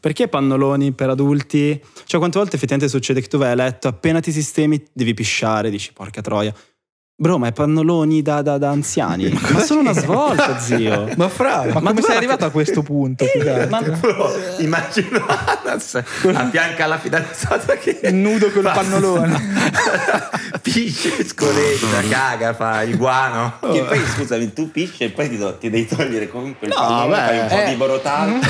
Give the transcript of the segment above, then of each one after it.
perché pannoloni per adulti? Cioè, quante volte effettivamente succede che tu vai a letto, appena ti sistemi, devi pisciare, dici porca troia. Bro, ma è pannoloni da, da, da anziani. ma, ma solo una svolta, zio. ma fra, ma, ma come sei arrivato a questo punto? ma... Bro, immagino Anas a fianco alla fidanzata che... È nudo col pannolone. pisce, scoletta, caga, fa guano. Oh. Che poi, scusami, tu pisci e poi ti, do, ti devi togliere comunque il no, pannolone, fai un po' eh. di borotale.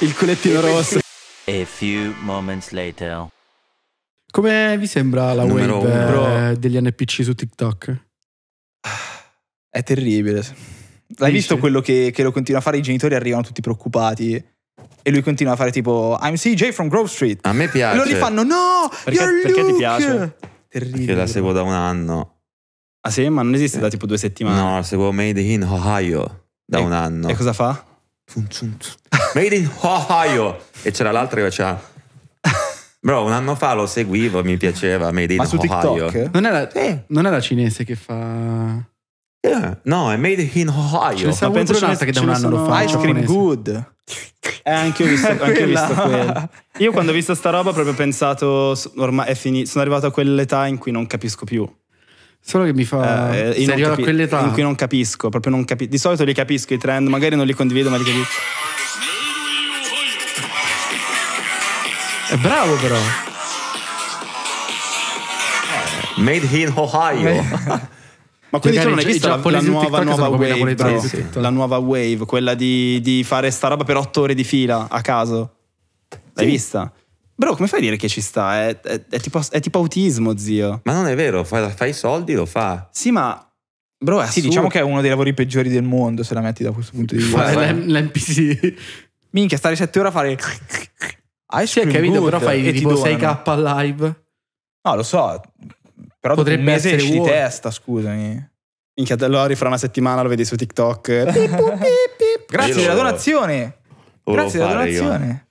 il culettino rosso. A few moments later. Come vi sembra la Numero wave uno. Eh, degli NPC su TikTok? Ah, è terribile. L'hai Dici? visto quello che, che lo continua a fare? I genitori arrivano tutti preoccupati. E lui continua a fare tipo I'm CJ from Grove Street. A me piace. E loro gli fanno no! Perché- you're perché ti piace? Terribile. Che la seguo da un anno. Ah sì? Ma non esiste eh. da tipo due settimane. No, la seguo Made in Ohio da E- un anno. E cosa fa? Made in Ohio! E c'era l'altra che faceva Bro, un anno fa lo seguivo, mi piaceva Made in Ma su Ohio. TikTok? Non era, eh. non era cinese che fa... Yeah. No, è Made in Ohio. Ma penso ce un'altra che da un anno lo fa. Ice Cream Good. Eh, anche io ho visto, anche quella. Visto quella. Io quando ho visto sta roba ho proprio pensato, ormai è finito, sono arrivato a quell'età in cui non capisco più. Solo che mi fa... Eh, eh sei arrivato a quell'età? In cui non capisco, proprio non capisco. Di solito li capisco i trend, magari non li condivido, ma li capisco. È bravo però. Made in Ohio. Ma quindi tu non hai visto la, la nuova, nuova wave, bravo, sì. la nuova wave, quella di, di, fare sta roba per otto ore di fila a caso? L'hai sì. vista? Bro, come fai a dire che ci sta? È, è, è, tipo, è tipo, autismo, zio. Ma non è vero, fai, i soldi, lo fa. Sì, ma Bro, sì, diciamo che è uno dei lavori peggiori del mondo, se la metti da questo punto di vista. L'NPC. Minchia, stare sette ore a fare. Ice sì, Cream capito, Good, però fai tipo 6K live. No, lo so, però Potrebbe un mese esci di testa, scusami. Minchia, te lo fra una settimana, lo vedi su TikTok. pip, pip, pip. Grazie della donazione. Grazie della donazione.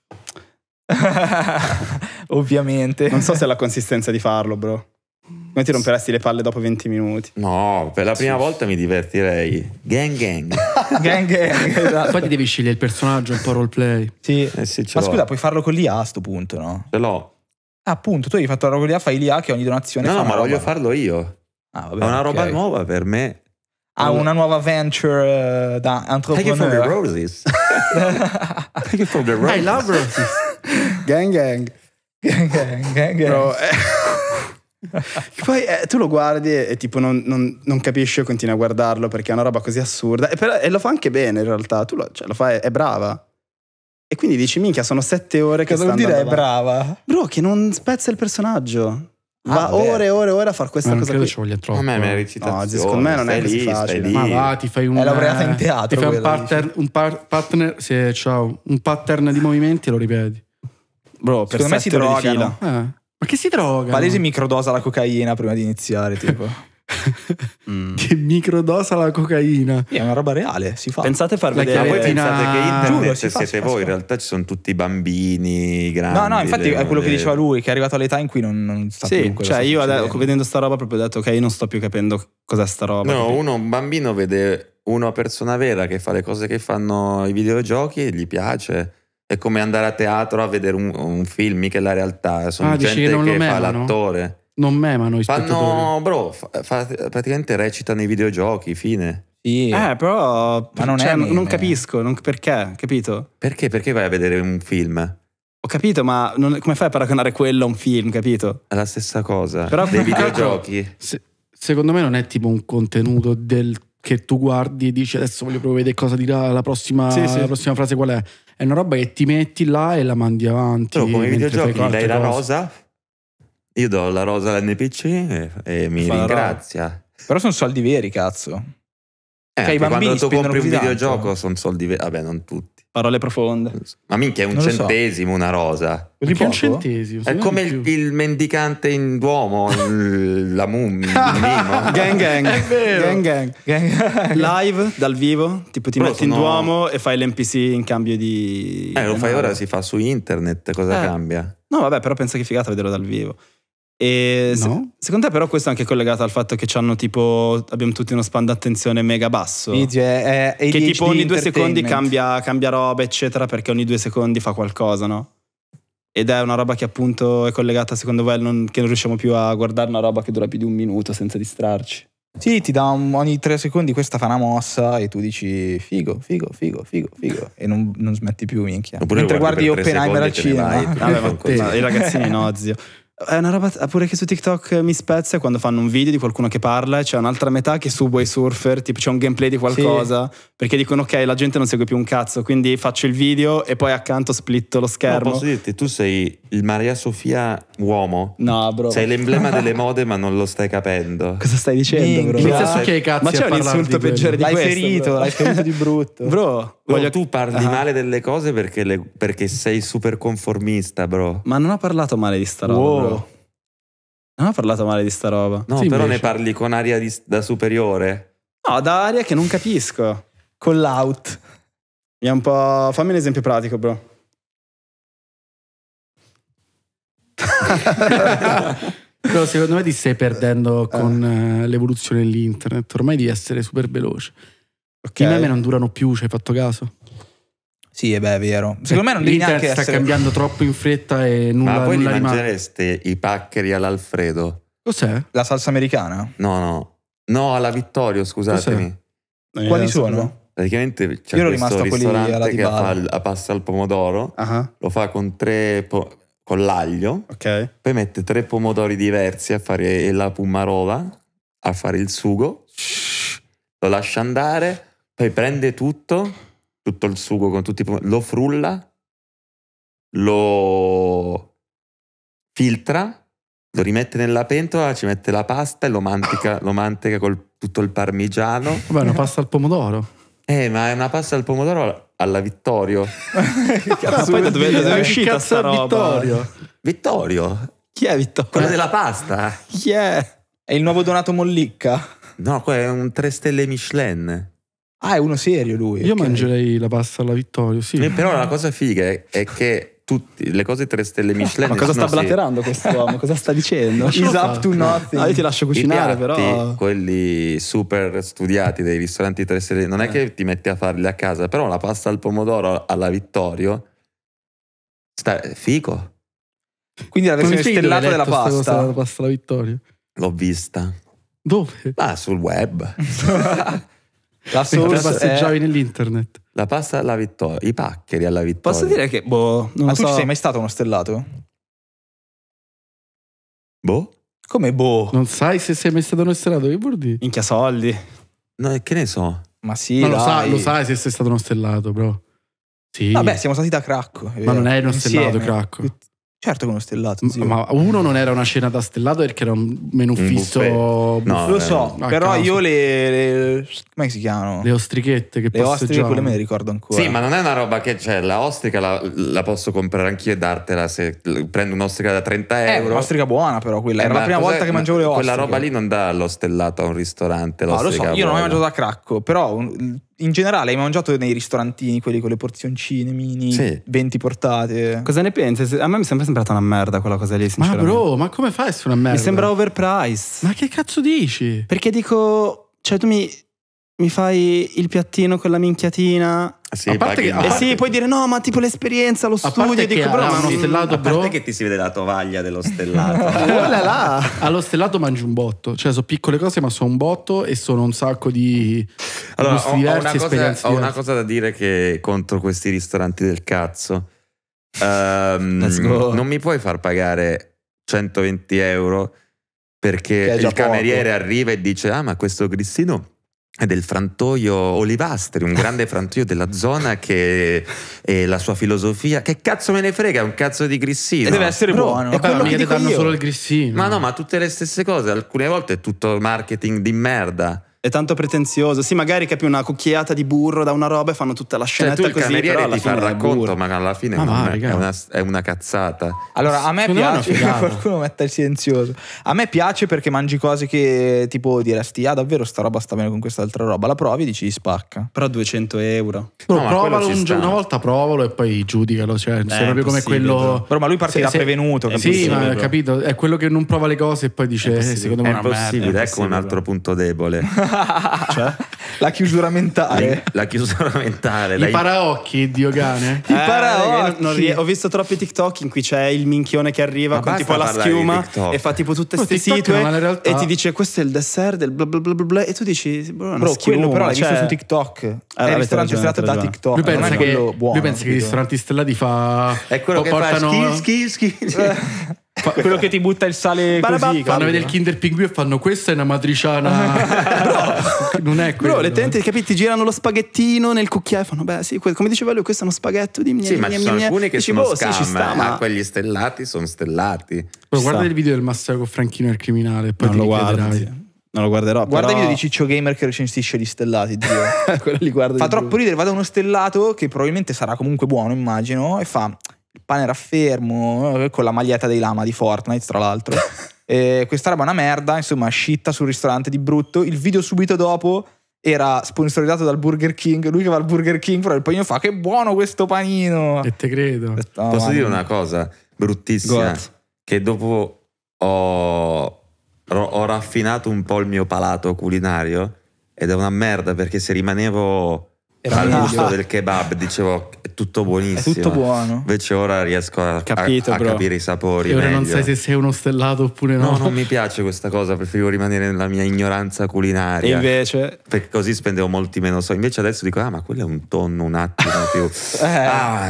Ovviamente. Non so se ha la consistenza di farlo, bro. Come ti romperesti le palle dopo 20 minuti? No, per la prima volta mi divertirei. Gang gang. gang gang. Esatto. Poi ti devi scegliere il personaggio, un po' roleplay. Sì. Eh sì Ma scusa, puoi farlo con l'IA a sto punto, no? Ce l'ho. Ah, appunto, tu hai fatto la roba con l'IA, fai l'IA che ogni donazione No, no, ma roba. voglio farlo io. Ah, vabbè, È una okay. roba nuova per me. Ha ah, una nuova venture uh, da entrepreneur. Take it from the roses. Take it from the roses. I love roses. gang gang. Gang gang, gang gang. Bro, eh. Poi eh, tu lo guardi e, e tipo non, non, non, capisci e continui a guardarlo perché è una roba così assurda. E, per, e lo fa anche bene in realtà, tu lo, cioè, lo fa, è, brava. E quindi dici, minchia, sono sette ore che, che stanno dire è brava? Bro, che non spezza il personaggio. Ah, va ah, ore e ore e ore a fare questa non cosa. Non credo qui. ci voglia troppo. A me meriti No, secondo me non è lì, facile. Ma va, ti fai un. È laureata in teatro. Ti fai un, pattern, un par, partner. Sì, ciao. Un pattern di movimenti e lo ripeti. Bro, per Secondo me si drogano. Eh. Ma che si droga? Palese microdosa la cocaina prima di iniziare, tipo. mm. Che microdosa la cocaina. è una roba reale, si fa. Pensate a far la vedere voi pensate che internet Giuro, siete voi, in realtà ci sono tutti i bambini, i grandi. No, no, infatti è quello che diceva lui, che è arrivato all'età in cui non, non sta sì, più cioè io adesso, vedendo sta roba proprio ho detto ok, io non sto più capendo cos'è sta roba. No, uno un bambino vede una persona vera che fa le cose che fanno i videogiochi e gli piace è come andare a teatro a vedere un, un film, mica la realtà. Sono ah, gente che, non che fa l'attore. Non memano i spettatori. Fanno, bro, fa, fa, praticamente recitano i videogiochi, fine. Sì. Eh, però ma non, cioè, non capisco non, perché, capito? Perché? Perché vai a vedere un film? Ho capito, ma non, come fai a paragonare quello a un film, capito? È la stessa cosa. Però dei videogiochi. Se, secondo me non è tipo un contenuto del, che tu guardi e dici adesso voglio proprio vedere cosa dirà la prossima, sì, sì. la prossima frase qual è. È una roba che ti metti là e la mandi avanti. Però come videogiochi gli dai la rosa, io do la rosa all'NPC e, e mi Fa ringrazia. Però sono soldi veri, cazzo. Eh, cioè, i bambini quando tu compri un videogioco sono soldi veri. Vabbè, non tutti Parole profonde. Ma minchia, è un centesimo so. una rosa. Così un centesimo. È come il, il, mendicante in Duomo, la mummia. gang, gang. È Gang, gang. gang, Live, dal vivo, tipo ti Però metti sono... in Duomo e fai l'NPC in cambio di... Eh, lo fai ora, si fa su internet, cosa eh. cambia? No, vabbè, però pensa che figata vederlo dal vivo. E no. se, secondo te però questo è anche collegato al fatto che hanno tipo abbiamo tutti uno span d'attenzione mega basso. Video è, eh, è eh, che tipo ogni due secondi cambia, cambia roba eccetera perché ogni due secondi fa qualcosa, no? Ed è una roba che appunto è collegata secondo voi non, che non riusciamo più a guardare una roba che dura più di un minuto senza distrarci. Sì, ti dà un, ogni tre secondi questa fa una mossa e tu dici figo, figo, figo, figo, figo e non, non smetti più minchia. Oppure Mentre guardi Oppenheimer al cinema. Vai, ah, ma, ma, I ragazzini no, zio. È una roba pure che su TikTok eh, mi spezza quando fanno un video di qualcuno che parla e c'è un'altra metà che su Way Surfer, tipo c'è un gameplay di qualcosa, sì. perché dicono ok, la gente non segue più un cazzo, quindi faccio il video e poi accanto splitto lo schermo. No, posso dirti, tu sei il Maria Sofia uomo. No, bro. Sei l'emblema delle mode ma non lo stai capendo. Cosa stai dicendo, Minchia. bro? Inizia su che cazzo Ma c'è un insulto di peggiore di l'hai questo. L'hai ferito, l'hai ferito di brutto. Bro, voglio... tu parli ah. male delle cose perché, le... perché, sei super conformista, bro. Ma non ho parlato male di sta roba. Wow. Non ah, ho parlato male di sta roba. No, sì, però invece. ne parli con aria di, da superiore. No, da aria che non capisco. Con l'out. Vediamo un po'. Fammi un esempio pratico, bro. Però secondo me ti stai perdendo eh. con eh. l'evoluzione dell'internet. Ormai devi essere super veloce. Okay. I meme non durano più, ci hai fatto caso? Sì, e eh beh, è vero. Secondo me non devi L'Inter neanche sta essere... cambiando troppo in fretta e nulla, Ma voi nulla li rimane. i paccheri all'Alfredo? Cos'è? La salsa americana? No, no. No, alla Vittorio, scusatemi. Eh, Quali sono? Praticamente c'è Io ero questo ristorante che fa la pasta al pomodoro, uh-huh. lo fa con tre... Po- con l'aglio, okay. poi mette tre pomodori diversi a fare la pumarola, a fare il sugo, lo lascia andare, poi prende tutto tutto il sugo con tutti i pomodori, lo frulla, lo filtra, lo rimette nella pentola, ci mette la pasta e lo mantica, lo manteca con tutto il parmigiano. Vabbè, una pasta al pomodoro. Eh, ma è una pasta al pomodoro alla Vittorio. cazzo, no, poi da dove, è uscita cazzo sta Vittorio? Vittorio? Chi è Vittorio? Quello della pasta. Chi è? È il nuovo Donato Mollicca? No, quello è un 3 stelle Michelin. Ah, è uno serio lui. Io okay. mangerei la pasta alla Vittorio, sì. Eh, però la cosa figa è che tutti, le cose tre stelle Michelin. Ma cosa sta blatterando sì. questo uomo? Cosa sta dicendo? Is up to nothing. No, ah, io ti lascio cucinare, piatti, però. Quelli super studiati dei ristoranti tre stelle, non eh. è che ti metti a farli a casa, però la pasta al pomodoro alla Vittorio sta fico. Quindi la versione stellata della pasta. della pasta alla Vittorio. L'ho vista. Dove? Ah, sul web. La source passeggiavi è... nell'internet. La pasta alla vittoria, i paccheri alla vittoria. Posso dire che, boh, non Ma so. tu ci sei mai stato uno stellato? Boh? Come boh? Non sai se sei mai stato uno stellato, che vuol dire? Minchia soldi. No, che ne so. Ma sì, Ma lo, sai, lo sai se sei stato uno stellato, bro. Sì. Vabbè, siamo stati da Cracco. Ma eh, non è uno stellato Cracco. Certo che uno stellato, zio. Ma uno non era una scena da stellato perché era un menù fisso. No, Lo vabbè. so, A ah, però caso. io le, le- Come si chiamano? Le ostrichette che Le ostriche, quelle me le ricordo ancora. Sì, ma non è una roba che c'è. Cioè, la ostrica la, la posso comprare anch'io e dartela se prendo un'ostrica da 30 Eh, euro. un'ostrica buona però quella. Era eh, ma la prima volta che mangiavo le ostriche. Quella roba lì non dà lo stellato a un ristorante. No, lo so, l'ostrica io non ho mai mangiato a cracco, però un- in generale, hai mangiato nei ristorantini quelli con le porzioncine mini, sì. 20 portate. Cosa ne pensi? A me mi sembra sembrata una merda quella cosa lì, sinceramente. Ma bro, ma come fai a essere una merda? Mi sembra overpriced. Ma che cazzo dici? Perché dico, cioè tu mi mi fai il piattino con la minchiatina. Sì, a parte che, a parte... eh sì, puoi dire no, ma tipo l'esperienza, lo studio, dico che, ma non stellato, a parte bro. che ti si vede la tovaglia dello stellato. Allo stellato mangi un botto, cioè sono piccole cose, ma sono un botto e sono un sacco di allora, gusti ho, diversi, ho una, cosa, ho una cosa da dire che contro questi ristoranti del cazzo. Um, non mi puoi far pagare 120 euro perché il cameriere poco. arriva e dice "Ah, ma questo grissino del frantoio Olivastri, un grande frantoio della zona che la sua filosofia. Che cazzo me ne frega, è un cazzo di grissino. E deve essere Però, buono. È quello che ti danno io. solo il grissino. Ma no, ma tutte le stesse cose, alcune volte è tutto marketing di merda. È tanto pretenzioso. Sì, magari capi una cucchiaiata di burro da una roba e fanno tutta la cioè, scenetta cioè, il così. Però ti fa il racconto, ma alla fine ma va, è, una, è, una, cazzata. Allora, a me Secondo piace che qualcuno metta il silenzioso. A me piace perché mangi cose che tipo diresti: ah, davvero sta roba sta bene con quest'altra roba. La provi e dici spacca. Però 200 euro. No, provalo un, una volta provalo e poi giudicalo. Cioè, eh, proprio come quello. Però ma lui parte da prevenuto. Eh, sì, ma capito. È quello che non prova le cose e poi dice: eh, Secondo me è impossibile. Ecco un altro punto debole. cioè? La chiusura mentale. La chiusura mentale. I dai. paraocchi, Diogane. I eh, paraocchi. Non, non ho visto troppi TikTok in cui c'è il minchione che arriva Ma con tipo la schiuma e fa tipo tutte queste situe e ti dice questo è il dessert del bla bla bla bla e tu dici bro, una bro schiuma, quello però l'hai cioè... visto su TikTok. Allora, il ristorante ragione, stellato da TikTok. Lui pensa che, buono, lui pensa che i ristoranti stellati fa... È quello che portano... fa schi, schi, schi. quello che ti butta il sale Barabà, così. Fanno vedere il Kinder Pinguino e fanno questa è una matriciana. Bro, non è quello. Bro, letteralmente capito, ti girano lo spaghettino nel cucchiaio e fanno beh, sì, come diceva lui, questo è uno spaghetto di mia. Sì, ma ci sono alcuni che Dici, sono boh, scam, sì, ci sta, ma quelli stellati sono stellati. Bro, guarda il video del massacro Franchino il criminale, poi non lo guardi. Non lo guarderò. Guarda però... i video di Ciccio Gamer che recensisce gli stellati. Dio. Quello li guarda. Fa troppo ridere, vado da uno stellato che probabilmente sarà comunque buono, immagino, e fa pane raffermo eh, con la maglietta dei lama di Fortnite, tra l'altro. e questa roba è una merda, insomma, scitta sul ristorante di brutto. Il video subito dopo era sponsorizzato dal Burger King. Lui che va al Burger King, però il panino fa che buono questo panino. E te credo. Oh, Posso dire una cosa bruttissima? God. Che dopo ho, ho raffinato un po' il mio palato culinario ed è una merda perché se rimanevo al gusto del kebab dicevo tutto buonissimo. È tutto buono. Invece ora riesco a, Capito, a, a capire i sapori. E ora meglio. non sai se sei uno stellato oppure no. No, non mi piace questa cosa, preferivo rimanere nella mia ignoranza culinaria. E invece? Perché così spendevo molti meno soldi. Invece adesso dico, ah ma quello è un tonno un attimo più. Ah, eh.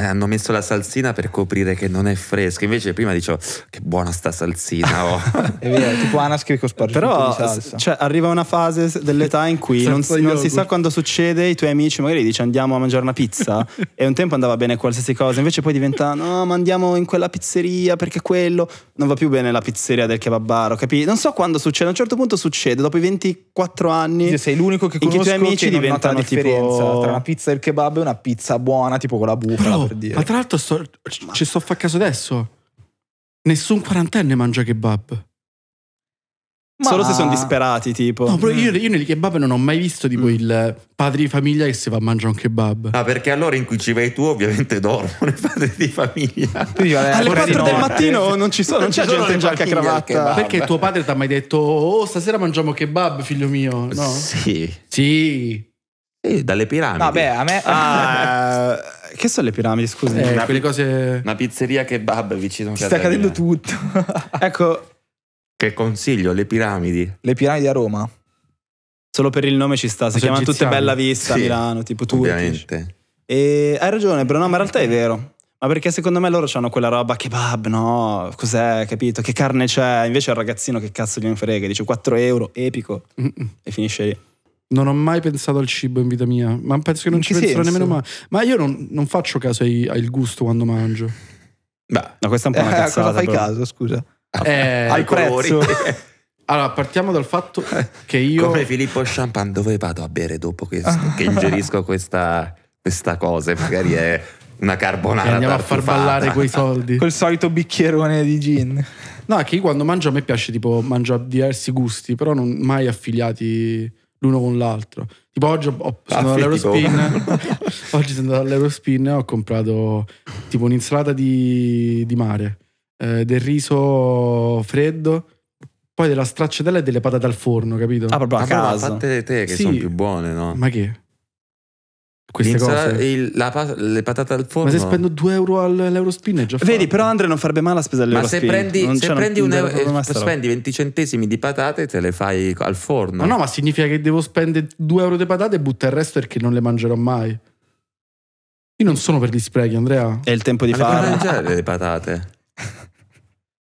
Ah, hanno messo la salsina per coprire che non è fresca. Invece prima dicevo, che buona sta salsina. Oh. è vero, tipo anaschi con spargimento Però cioè, arriva una fase dell'età in cui non, non si sa quando succede, i tuoi amici magari dici andiamo a mangiare una pizza e un tempo andava bene qualsiasi cosa, invece poi diventa no, ma andiamo in quella pizzeria perché quello non va più bene la pizzeria del kebabaro, capi? Non so quando succede, a un certo punto succede, dopo i 24 anni Io sei l'unico che conosco i tuoi amici diventa una differenza tipo... tra una pizza del kebab e una pizza buona, tipo quella la bufala Bro, oh, per dire. Ma tra l'altro sto, ci sto a far caso adesso. Nessun quarantenne mangia kebab. Ma... Solo se sono disperati, tipo. No, però io, eh. io nei kebab non ho mai visto tipo mm. il padre di famiglia che si va a mangiare un kebab. Ah, perché allora in cui ci vai tu, ovviamente dormono i padri di famiglia. Quindi, vabbè, Alle 4 del mattino non ci sono, non, non c'è gente in giacca e cravatta. Perché tuo padre ti ha mai detto: Oh, stasera mangiamo kebab, figlio mio? No? Sì. Sì. Eh, dalle piramidi. Vabbè, a me. Ah, eh, che sono le piramidi? Scusi, eh, quelle cose. Una pizzeria kebab vicino a casa. Sta cadendo tutto. ecco. Che consiglio, le piramidi. Le piramidi a Roma. Solo per il nome ci sta, si chiamano tutte Bella Vista, sì, Milano, tipo Turkish. Ovviamente. E hai ragione, Bruno, ma in realtà è vero. Ma perché secondo me loro hanno quella roba kebab, no? Cos'è, capito? Che carne c'è? Invece il ragazzino che cazzo gliene frega, dice 4 euro, epico, Mm-mm. e finisce lì. Non ho mai pensato al cibo in vita mia, ma penso che non In ci che penserò nemmeno mai. Ma io non, non faccio caso ai- al gusto quando mangio. Beh, No, questa è un po' una Eh, cosa fai però. caso, scusa? eh, ai colori. Allora, partiamo dal fatto che io... Come Filippo Champagne, dove vado a bere dopo che, che ingerisco questa, questa cosa? Magari è una carbonara. E andiamo a far ballare quei soldi. Col solito bicchierone di gin. No, è che io quando mangio a me piace tipo mangio a diversi gusti, però non mai affiliati l'uno con l'altro. Tipo oggi ho, sono all'Eurospin, oggi sono andato all'Eurospin e ho comprato tipo un'insalata di, di mare eh, del riso freddo, poi della stracciatella e delle patate al forno, capito? Ah, proprio a ah, casa. Fatte te che Sì. sono più buone, no? Ma che? Queste L'insalata- cose. il- la le patate al forno. Ma se spendo 2 euro all- all'Eurospin è già fatto. Vedi, però Andre non farebbe male a spesa Ma se all'Eurospin. prendi, Non se prendi un non c'è euro, se spendi 20 centesimi di patate, te le fai al forno. Ma no, ma significa che devo spendere 2 euro di patate e buttare il resto perché non le mangerò mai. Io non sono per gli sprechi, Andrea. È il tempo di Ma le mangiare le patate.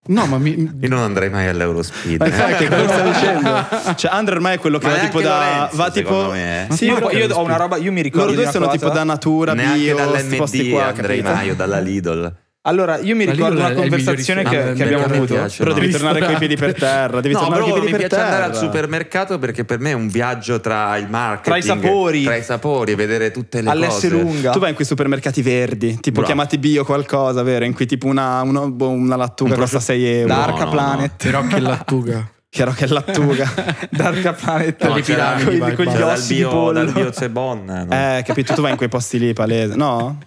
No, ma mi... Io non andrei mai all'Eurospeed. Ma infatti, eh. cosa sto dicendo? Cioè, Andrea ormai è quello che ma va tipo da. Lorenzo, va tipo. Me, eh. Sì, io, io ho una roba. Io mi ricordo. Loro due sono cosa. tipo da natura, neanche bio, dall'MD andrei mai, o dalla Lidl. Allora, io mi ricordo una conversazione che, ah, che, abbiamo avuto. Piace, però no. devi tornare con i piedi per terra. Devi no, tornare bro, con i piedi mi per piace terra. andare al supermercato perché per me è un viaggio tra il marketing, tra i sapori, tra i sapori vedere tutte le All'esse cose. lunga. Tu vai in quei supermercati verdi, tipo bro. chiamati bio qualcosa, vero? In cui tipo una, una, boh, una lattuga un costa 6 euro. Dark no, Planet. No. Però che lattuga. Chiaro che è lattuga, Darka Planet, no, cioè, le piramidi, con gli ossi bio, di pollo. Cioè, dal bio c'è Bon. Eh, capito, tu vai in quei posti lì, palese. No?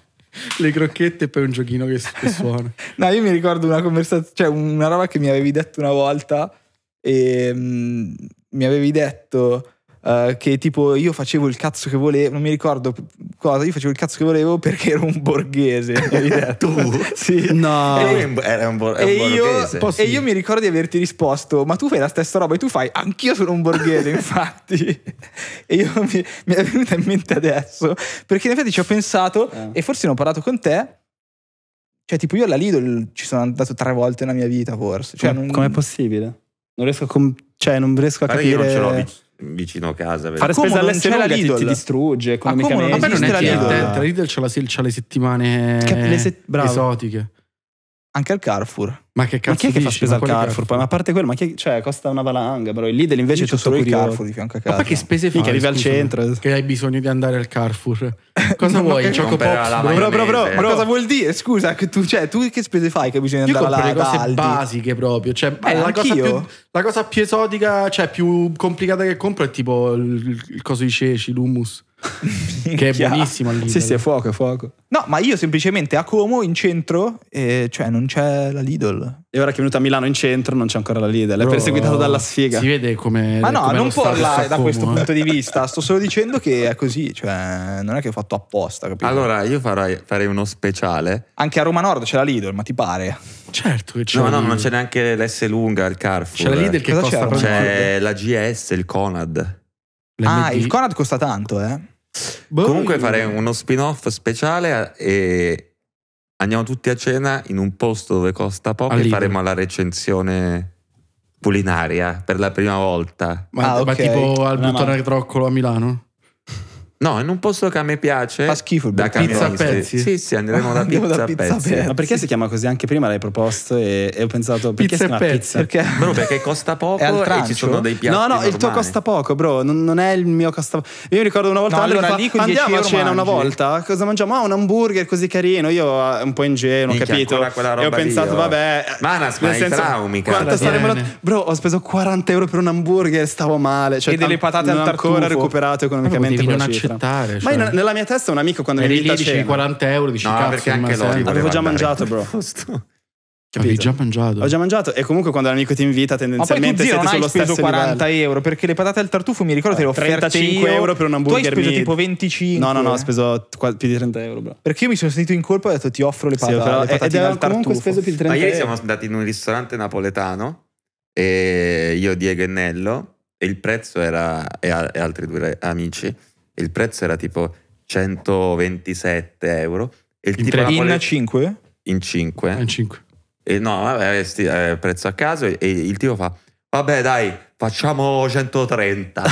le crocchette e poi un giochino che, che suona. no, io mi ricordo una conversazione, cioè una roba che mi avevi detto una volta e um, mi avevi detto eh, che tipo io facevo il cazzo che volevo, non mi ricordo cosa, io facevo il cazzo che volevo perché ero un borghese. tu? sì. No. era un, bor- e un borghese. Io, e io mi ricordo di averti risposto, ma tu fai la stessa roba e tu fai, anch'io sono un borghese infatti. e io mi, mi, è venuta in mente adesso, perché in effetti ci ho pensato eh. e forse ne ho parlato con te. Cioè, tipo, io alla Lidl ci sono andato tre volte nella mia vita, forse. Cioè, Com'è non... possibile? Non riesco a. Com- cioè, non riesco a Pare capire. Io non ce l'ho vicino a casa. Fare spesa all'estero ah, la Lidl. ti distrugge economicamente. Ah, come non, non la Lidl? La Lidl c'ha le, settimane esotiche. Anche al Carrefour. Ma che cazzo ma chi è che dici? fa spesa al Carrefour? Carrefour? ma a parte quello, ma chi è, cioè, costa una valanga, però il Lidl invece c'è solo il Carrefour di fianco a casa. Ma che spese fai? Che arrivi al centro. Che hai bisogno di andare al Carrefour. Cosa vuoi? Il Choco Pops? Bro, bro, bro, ma cosa vuol dire? Scusa, che tu, cioè, tu che spese fai che bisogna andare alla Io compro le cose basiche proprio, cioè, eh, la, cosa più, la cosa più esotica, cioè più complicata che compro è tipo il, il coso di ceci, l'hummus che è buonissimo Lidl. Sì, sì, è fuoco, è fuoco. No, ma io semplicemente a Como in centro, eh, cioè non c'è la Lidl. E ora che è venuta a Milano in centro non c'è ancora la Lidl, è Bro, perseguitato dalla sfiga. Si vede come... Ma no, non può parlare da questo eh. punto di vista, sto solo dicendo che è così, cioè non è che ho fatto apposta, capito? Allora io farai, farei uno speciale. Anche a Roma Nord c'è la Lidl, ma ti pare? Certo che c'è. No, no, non c'è neanche l'S lunga, il Carrefour. C'è la Lidl che Cosa costa c'è? c'è la GS, il Conad. Ah, il Conrad costa tanto, eh. Boh, Comunque farei uno spin-off speciale e andiamo tutti a cena in un posto dove costa poco e faremo la recensione culinaria per la prima volta. Ma, ah, okay. ma tipo al buttone no, no. troccolo a Milano? No, in un posto che a me piace. Fa schifo il da pizza a pezzi. Sì, sì, andremo da pizza, da pizza pezzi. pezzi. Ma perché si chiama così? Anche prima l'hai proposto e, e ho pensato perché pizza si chiama pezzi. pizza? Perché... Bro, perché costa poco e ci sono dei piatti No, no, normali. il tuo costa poco, bro, non, non, è il mio costa poco. Io mi ricordo una volta no, allora, lì fa, andiamo a cena mangi. una volta, cosa mangiamo? Ah, un hamburger così carino. Io ah, un po' ingenuo, capito? E ho pensato, io. Oh. vabbè, ma senso, traumi, saremmo Bro, ho speso 40 euro per un hamburger, stavo male, cioè, E delle patate al tartufo ancora recuperato economicamente con accettare. Cioè. Ma io, cioè. nella mia testa un amico quando Eri mi invita lì, 40 euro, dici no, cazzo, perché anche loro avevo già mangiato, bro. Capito? Avevi già mangiato. Ho già mangiato e comunque quando l'amico ti invita tendenzialmente Ma poi tu, zio, siete non sullo stesso 40 euro perché le patate al tartufo mi ricordo eh, te le ho 35 io. euro per un hamburger tu hai speso tipo 25. No, no, no, ho speso più di 30 euro, bro. Perché io mi sono sentito in colpa e ho detto ti offro le, pat- sì, le patate eh, ed al tartufo. speso più di 30 Ma ieri siamo andati in un ristorante napoletano e io Diego e Nello e il prezzo era e altri due amici il prezzo era tipo 127 euro. E il in, tipo in le... 5? In 5. Ah, in 5. E no, vabbè, eh, prezzo a caso e, e il tipo fa Vabbè, dai, facciamo 130.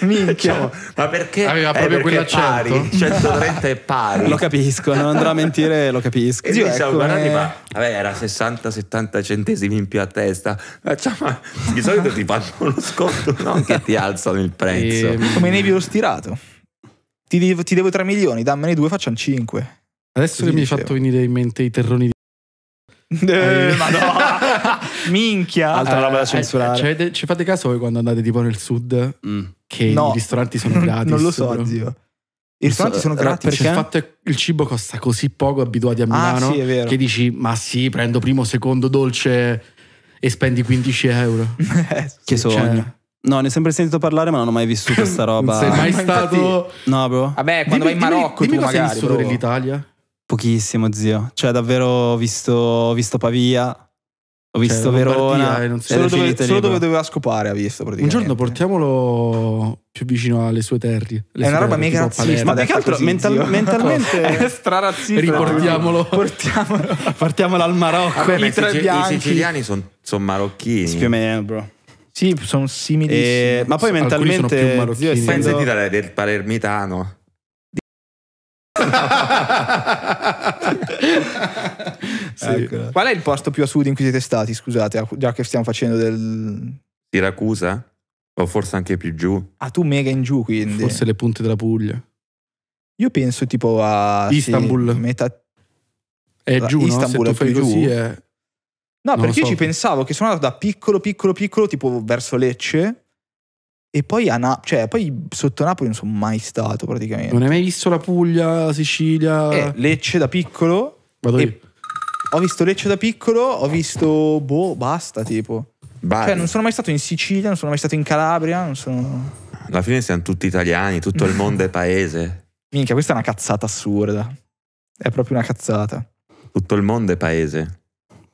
Minchia. Diciamo, ma perché? Aveva eh, proprio eh, perché pari, 130 è pari. Lo capisco, non andrò a mentire, lo capisco. Io ecco, Zio, siamo guardati, eh. ma vabbè, era 60-70 centesimi in più a testa. Eh, cioè, di solito ti fanno uno sconto, non che ti alzano il prezzo. E... Come ne lo stirato. Ti devo, ti devo 3 milioni, dammene 2, facciano 5. Adesso che mi hai fatto venire in mente i terroni di eh, ma no, minchia. Altra eh, roba da eh, censurare. Cioè, ci fate caso voi quando andate tipo nel sud mm. che no. i ristoranti sono gratis? Non lo so, bro. zio. I ristoranti sono eh, gratis perché? il fatto è il cibo costa così poco abituati a ah, Milano ah, sì, che dici "Ma sì, prendo primo, secondo dolce e spendi 15 euro". che sogno. Cioè, No, ne ho sempre sentito parlare, ma non ho mai vissuto questa roba. non sei mai stato. No, bro. Vabbè, quando dimmi, vai in Marocco, dimmi, dimmi tu cosa magari. Dimmi vissuto nell'Italia. Pochissimo, zio. Cioè, davvero ho visto, ho visto Pavia, ho visto cioè, Verona. Eh, solo, dove, solo dove, doveva scopare ha visto Un giorno portiamolo più vicino alle sue terre. è una roba mega razzista. Ma più che altro così, mental, mentalmente è strarazzista. Riportiamolo. Portiamolo, al Marocco. Vabbè, i, sicil- i, siciliani sono son marocchini. Sì, più o meno, bro. Sì, sono simili. Eh, ma poi mentalmente... Sono più zio, essendo... Pensati del palermitano. sì. Ecco. Qual è il posto più a sud in cui siete stati? Scusate, già che stiamo facendo del. Siracusa? O forse anche più giù. Ah, tu mega in giù quindi. Forse le punte della Puglia. Io penso tipo a. Istanbul. Sì, metà... È giù, Istanbul, no? Se tu fai giù. così è... No, non perché so. io ci pensavo che sono andato da piccolo, piccolo, piccolo, tipo verso Lecce e poi, a Na- cioè, poi sotto Napoli non sono mai stato praticamente. Non hai mai visto la Puglia, la Sicilia? Eh, Lecce da piccolo. Vado io. Ho visto Lecce da piccolo, ho visto... Boh, basta tipo. Bari. Cioè, non sono mai stato in Sicilia, non sono mai stato in Calabria, non sono... Alla fine siamo tutti italiani, tutto il mondo è paese. Minchia, questa è una cazzata assurda. È proprio una cazzata. Tutto il mondo è paese.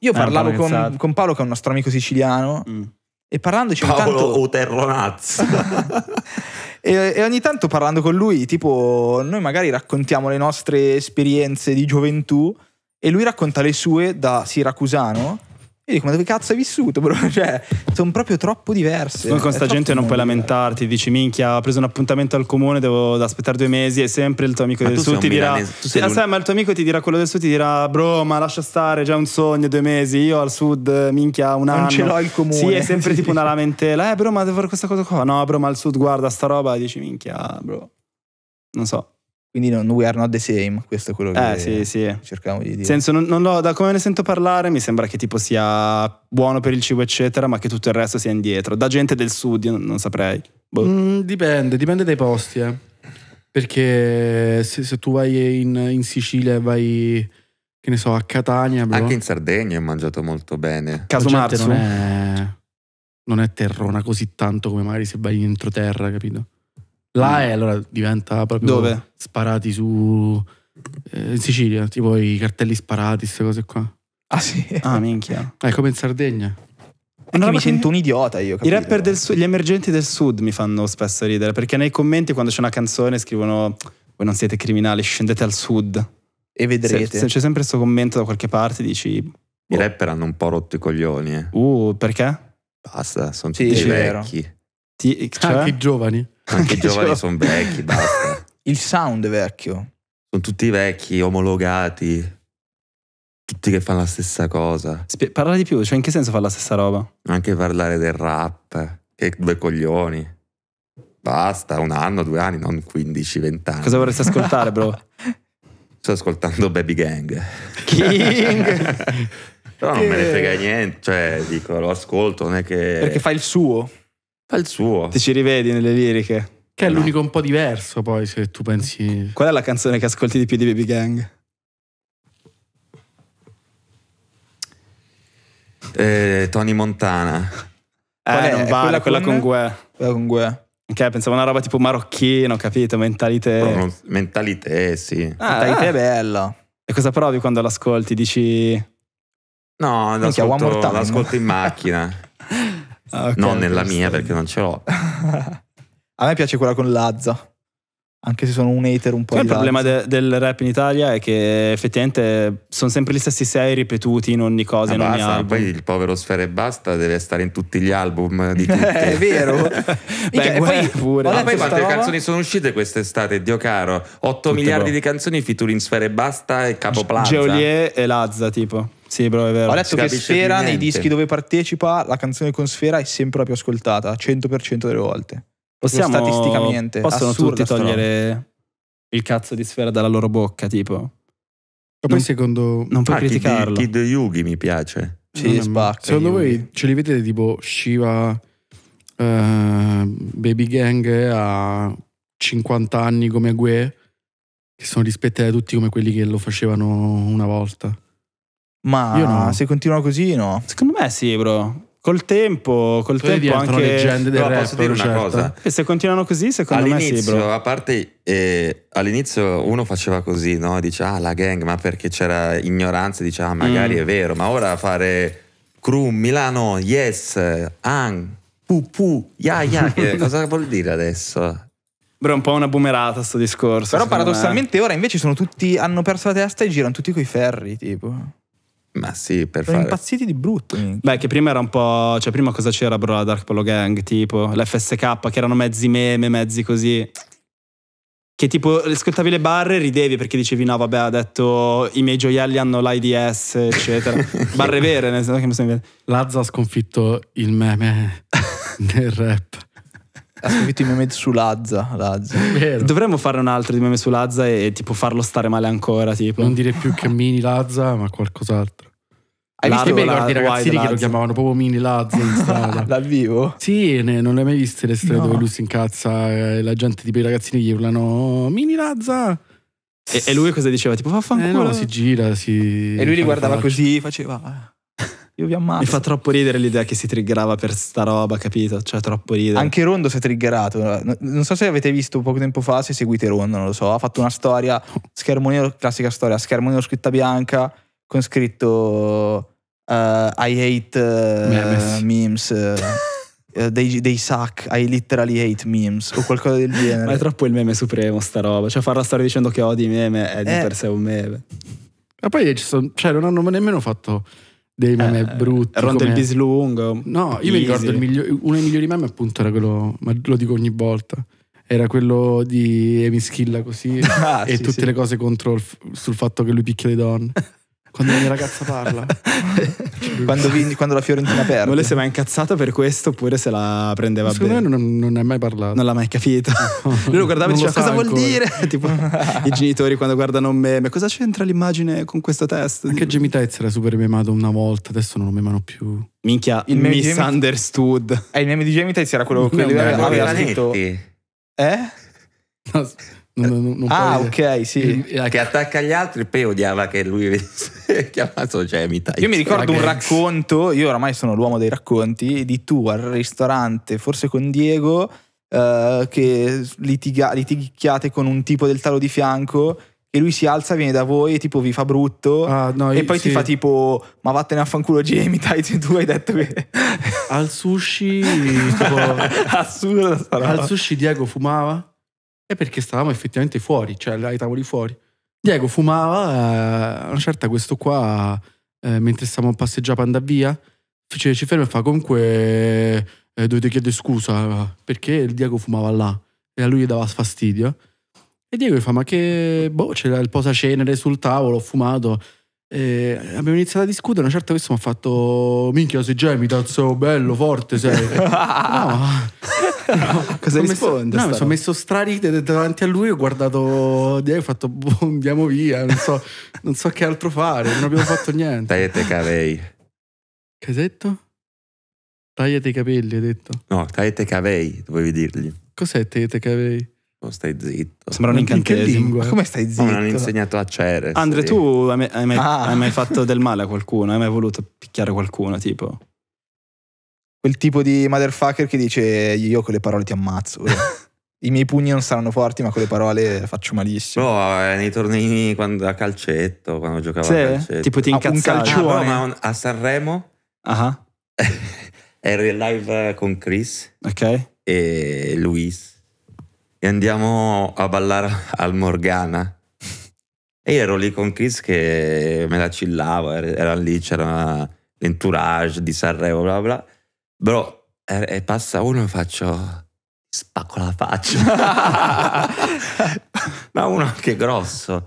Io parlavo con, Paolo con Paolo, che è un nostro amico siciliano, Mm. E parlandoci Paolo tanto... Uterronazzo. e, e ogni tanto parlando con lui, tipo, noi magari raccontiamo le nostre esperienze di gioventù e lui racconta le sue da siracusano io dico, ma dove cazzo hai vissuto, bro? Cioè, sono proprio troppo diverse. Poi con sta gente non puoi lamentarti, dici, minchia, ho preso un appuntamento al comune, devo aspettare due mesi e sempre il tuo amico ma del sud ti dirà... Tu sei eh, sai, ma il tuo amico ti dirà, quello del sud ti dirà, bro, ma lascia stare, già un sogno, due mesi, io al sud, minchia, un anno. Non ce l'ho il comune. Sì, è sempre tipo una lamentela, eh, bro, ma devo fare questa cosa qua. No, bro, ma al sud, guarda, sta roba, dici, minchia, bro. Non so. Quindi non we are not the same, questo è quello eh, che eh, sì, sì. cercavo di dire. Senso, non, non lo, da come ne sento parlare mi sembra che tipo sia buono per il cibo eccetera, ma che tutto il resto sia indietro. Da gente del sud non, non saprei. Boh. Mm, dipende, dipende dai posti eh. Perché se, se, tu vai in, in Sicilia e vai, che ne so, a Catania bro. Anche in Sardegna ho mangiato molto bene. Caso Marzo non è, non è terrona così tanto come magari se vai in entroterra, capito? Là mm. è, allora diventa proprio Dove? sparati su eh, in Sicilia, tipo i cartelli sparati, queste cose qua. Ah sì? Ah, minchia. è eh, come in Sardegna. È che mi sento un idiota io. I rapper del sud, gli emergenti del sud mi fanno spesso ridere perché nei commenti quando c'è una canzone scrivono voi non siete criminali, scendete al sud. E vedrete. Se, se c'è sempre questo commento da qualche parte dici... I boh. rapper hanno un po' rotto i coglioni. eh. Uh, perché? Basta, sono Sì, tutti è vecchi. Ti, ah, cioè? Anche i giovani. Anche i giovani gio sono vecchi, basta. Il sound è vecchio. Sono tutti vecchi, omologati. Tutti che fanno la stessa cosa. Spie- parla di più, cioè in che senso fa la stessa roba? Anche parlare del rap, che due coglioni. Basta, un anno, due anni, non 15, 20 anni. Cosa vorresti ascoltare, bro? Sto ascoltando Baby Gang. King! Però non me ne frega eh. niente, cioè dico, lo ascolto, non è che... Perché fa il suo. Fa il suo. Ti ci rivedi nelle liriche? Che è no. l'unico un po' diverso poi, se tu pensi... Qual è la canzone che ascolti di più di Baby Gang? Eh, Tony Montana. Eh, non vale, quella, con... Quella con Gue. Ok, pensavo una roba tipo marocchino, capito? Mentalite. Mentalité, sì. Ah, mentalité ah. bella. E cosa provi quando l'ascolti? Dici... No, l'ascolto, l'ascolto in macchina. okay, non nella mia perché non ce l'ho. a me piace quella con Lazza. Anche se sono un hater un po'. Il problema de- del rap in Italia è che effettivamente sono sempre gli stessi sei ripetuti in ogni cosa, ah, in ogni basta, album. Poi il povero Sfere Basta deve stare in tutti gli album di tutti. è vero. Beh, e poi, pure. Ma poi quante canzoni sono uscite quest'estate, Dio caro? 8 Tutte miliardi bro. di canzoni featuring Sfere Basta e Capo Capoplaza. Geolier e Lazza tipo. Sì, bro, è vero. Ho letto che Sfera nei dischi dove partecipa, la canzone con Sfera è sempre la più ascoltata, 100% delle volte. Possiamo statisticamente possono assurda, tutti togliere strano. il cazzo di Sfera dalla loro bocca, tipo. Ma poi secondo non puoi ah, criticarlo. Kid, Kid Yugi mi piace. Sì, spacca. Secondo Yugi. voi ce li vedete tipo Shiva Uh, baby Gang a 50 anni come Gue, che sono rispettati da tutti come quelli che lo facevano una volta. Ma io no. se continua così, no? Secondo me sì, bro. Col tempo, col Poi tempo anche le leggende del no, rap, posso dire una certo. cosa. E eh, se continuano così, secondo me sì, bro. A parte eh, all'inizio uno faceva così, no? Dice "Ah, la gang", ma perché c'era ignoranza, dice ah, "Magari mm. è vero", ma ora fare crew Milano, yes, ang, pu pu, ya ya, cosa vuol dire adesso? Bro, è un po' una boomerata sto discorso. Però paradossalmente me. ora invece sono tutti hanno perso la testa e girano tutti coi ferri, tipo. Ma sì, per fare... impazziti di brutto. Beh, che prima era un po'. Cioè, prima cosa c'era, bro? La Dark Polo Gang, tipo l'FSK, che erano mezzi meme, mezzi così. Che tipo, ascoltavi le barre e ridevi perché dicevi no, vabbè, ha detto i miei gioielli hanno l'IDS, eccetera. barre vere, nel senso che mi sono Lazza ha sconfitto il meme nel rap. Ha scritto i meme su Lazza. Lazza. Dovremmo fare un altro di meme su Lazza e, e tipo farlo stare male ancora. Tipo. Non dire più che mini Lazza, ma qualcos'altro. Hai Largo, visto la, i ragazzini che lo chiamavano proprio mini Lazza in strada? Dal vivo? Sì, ne, non le hai mai viste le strade no. dove lui si incazza e eh, la gente, di quei ragazzini gli urlano oh, mini Lazza. E, e, lui cosa diceva? Tipo vaffanculo. Eh no, si gira, si... E lui li guardava faccia. così, faceva... Ah, io vi ammazzo. Mi fa troppo ridere l'idea che si triggerava per sta roba, capito? Cioè, troppo ridere. Anche Rondo si è triggerato. Non so se avete visto poco tempo fa, se seguite Rondo, non lo so. Ha fatto una storia, schermo nero, classica storia, schermo nero scritta bianca, con scritto uh, I hate uh, memes. Eh, dei, dei sack, I literally hate memes o qualcosa del genere. Ma è troppo il meme supremo, sta roba. Cioè, far la storia dicendo che odi meme è di eh. per sé un meme. Ma poi sono, cioè, non hanno nemmeno fatto dei meme eh, brutti. Ron il Bislungo. No, io easy. mi ricordo miglior, uno dei migliori meme appunto era quello, ma lo dico ogni volta. Era quello di Emi Schilla così ah, e sì, tutte sì. le cose contro il, sul fatto che lui picchia le donne. Quando la mia ragazza parla. quando, vi, quando, la Fiorentina perde. Non le si è mai incazzata per questo oppure se la prendeva Secondo bene? Secondo me non, non è mai parlato. Non l'ha mai capito. Lui lo guardava e diceva cosa vuol dire? tipo i genitori quando guardano un meme, cosa c'entra l'immagine con questo test? Anche Jimmy Tez era super memato una volta, adesso non lo memano più. Minchia, il misunderstood. Eh, il meme di Jamie Tez era quello che aveva scritto. Eh? No, eh. Non, non, non ah, puoi... ok, sì. che attacca gli altri, poi odiava che lui venisse chiamato Gemita. Io mi ricordo un racconto, io oramai sono l'uomo dei racconti, di tu al ristorante, forse con Diego, eh, che litiga, litighiate con un tipo del talo di fianco e lui si alza, viene da voi e tipo vi fa brutto ah, no, e poi sì. ti fa tipo ma vattene a fanculo Gemitight tu hai detto che al sushi tipo, assurdo al sushi Diego fumava è perché stavamo effettivamente fuori, cioè ai tavoli fuori. Diego fumava, eh, una certa questo qua, eh, mentre stavamo passeggiando andava via, ci, ci ferma e fa comunque eh, dovete chiedere scusa perché il Diego fumava là e a lui gli dava fastidio. E Diego gli fa ma che boh, c'era il posacenere sul tavolo, ho fumato. E eh, abbiamo iniziato a discutere, una certa questo mi ha fatto minchia se gemi, tazzo, bello, forte sei. no. no. Cosa mi risponde? Messo, no, mi sono messo strarite davanti a lui, ho guardato e ho fatto boh, andiamo via, non so, non so, che altro fare, non abbiamo fatto niente. Tagliate i cavei. Casetto? Tagliate i capelli, hai detto? No, tagliate i cavei, dovevi dirgli. Cos'è tagliate i cavei? Oh, stai zitto. Sembra un incantesimo. Ma come stai zitto? Non hanno insegnato a cere. Andre, tu hai mai, hai mai, ah. hai mai fatto del male a qualcuno? Hai mai voluto picchiare qualcuno, tipo? Quel tipo di motherfucker che dice io con le parole ti ammazzo. I miei pugni non saranno forti, ma con le parole faccio malissimo. No, oh, eh, nei tornei quando, a calcetto, quando giocavo sì, a calcetto. Tipo ti incazzavi. Ah, un no, a Sanremo uh-huh. ero in live con Chris okay. e Luis e andiamo a ballare al Morgana. E io ero lì con Chris che me la cillavo, era lì, c'era l'entourage di Sanremo, bla bla. Bro, er, e passa uno e faccio... Spacco la faccia. Ma uno anche grosso.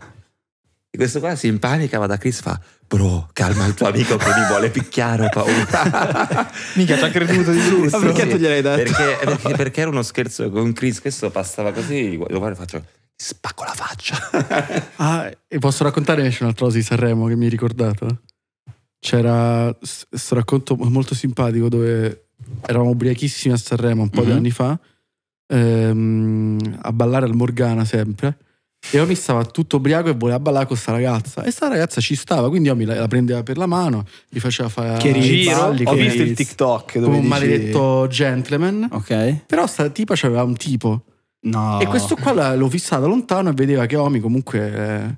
E questo qua si impanica, va da Chris fa Bro, calma il tuo amico che mi vuole picchiare, ho paura. Mica ci ha creduto di brutto. Ma perché sì, tu gliel'hai detto? Perché, perché, perché, era uno scherzo con Chris, questo passava così, lo guardo e faccio spacco la faccia. ah, e posso raccontare invece un'altra cosa di Sanremo che mi hai ricordato? C'era questo racconto molto simpatico dove eravamo ubriachissimi a Sanremo un po' mm -hmm. di mm-hmm. anni fa ehm, a ballare al Morgana sempre e io mi stava tutto ubriaco e voleva ballare con sta ragazza. E sta ragazza ci stava, quindi io mi la, la prendeva per la mano, gli faceva fare che giro. Balli, ho che visto il TikTok dove come un dici... maledetto gentleman. Ok. Però sta tipa c'aveva un tipo. No. E questo qua l'ho fissato lontano e vedeva che Omi comunque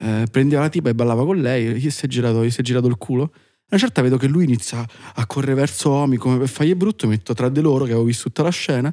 eh, eh, prendeva la tipa e ballava con lei. Gli si è girato, gli si è girato il culo. Una certa vedo che lui inizia a correre verso Omi come per fargli brutto, mi metto tra di loro che avevo visto tutta la scena,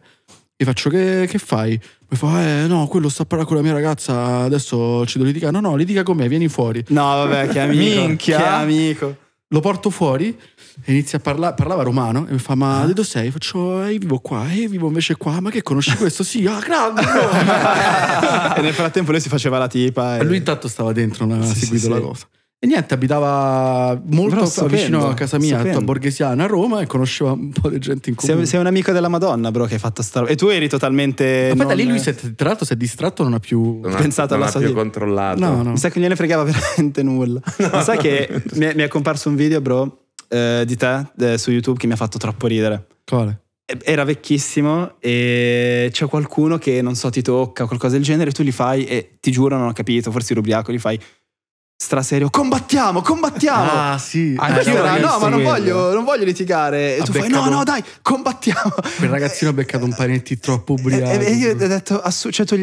Gli faccio che, che fai? Mi fa, eh, no, quello sta a parlare con la mia ragazza, adesso ci devo litigare. No, no, litiga con me, vieni fuori. No, vabbè, che amico. Minchia. Che amico. Lo porto fuori e inizia a parlare, parlava romano e mi fa, ma ah. dove sei? Faccio, eh, vivo qua, eh, vivo invece qua, ma che conosci questo? Sì, ah, grande! e nel frattempo lui si faceva la tipa. E... Lui intanto stava dentro, non aveva sì, seguito sì, la sì. cosa. E niente, abitava molto bro, vicino a casa mia, a Borghesiana, a Roma, e conosceva un po' di gente in comune. Sei, sei un amico della Madonna, bro, che hai fatto sta roba. E tu eri totalmente... Aspetta, non... lì lui si è, tra l'altro si è distratto, non ha più non pensato non alla sua vita. Non ha più controllato. No, no. Mi sa che non gliene fregava veramente nulla. No. Mi sa che mi è, mi è, comparso un video, bro, eh, di te eh, su YouTube che mi ha fatto troppo ridere. Quale? era vecchissimo e c'è qualcuno che non so ti tocca o qualcosa del genere tu li fai e ti giuro non ho capito forse l'ubriaco li fai straserio, combattiamo, combattiamo. Ah, sì. Eh, Anch'io, eh, no, ma non voglio, non voglio, litigare. E tu beccato, fai, no, no, dai, combattiamo. Quel ragazzino ha eh, beccato un eh, panetti troppo ubriaco. E, e, e io ho detto, assu- cioè, tu